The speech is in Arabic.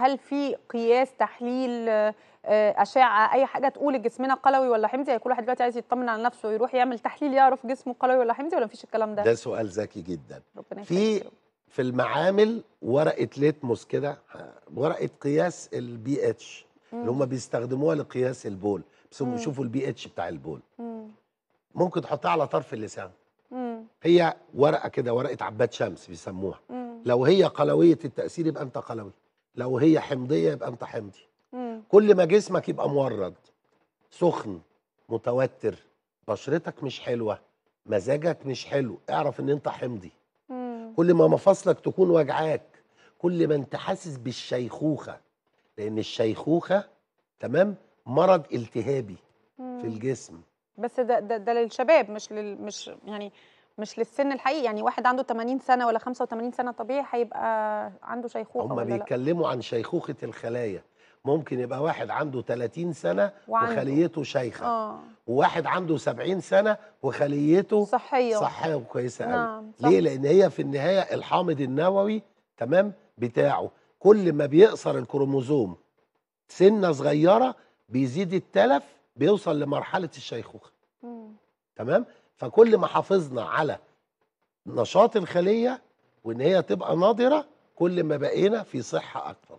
هل في قياس تحليل آه، آه، اشعه اي حاجه تقول جسمنا قلوي ولا حمضي يعني كل واحد دلوقتي عايز يطمن على نفسه ويروح يعمل تحليل يعرف جسمه قلوي ولا حمضي ولا مفيش الكلام ده ده سؤال ذكي جدا في في المعامل ورقه ليتموس كده ورقه قياس البي اتش اللي هم بيستخدموها لقياس البول بس هم بيشوفوا البي اتش بتاع البول مم. ممكن تحطها على طرف اللسان مم. هي ورقه كده ورقه عباد شمس بيسموها مم. لو هي قلويه التاثير يبقى انت قلوي لو هي حمضيه يبقى انت حمضي مم. كل ما جسمك يبقى مورد سخن متوتر بشرتك مش حلوه مزاجك مش حلو اعرف ان انت حمضي مم. كل ما مفاصلك تكون وجعاك كل ما انت حاسس بالشيخوخه لان الشيخوخه تمام مرض التهابي مم. في الجسم بس ده ده, ده للشباب مش لل مش يعني مش للسن الحقيقي يعني واحد عنده 80 سنه ولا 85 سنه طبيعي هيبقى عنده شيخوخه هم بيتكلموا عن شيخوخه الخلايا ممكن يبقى واحد عنده 30 سنه وعنده. وخليته شيخه آه. وواحد عنده 70 سنه وخليته صحيه صحيه وكويسه قوي نعم. ليه لان هي في النهايه الحامض النووي تمام بتاعه كل ما بيقصر الكروموزوم سنه صغيره بيزيد التلف بيوصل لمرحله الشيخوخه تمام فكل ما حافظنا على نشاط الخليه وان هي تبقى ناضره كل ما بقينا في صحه اكتر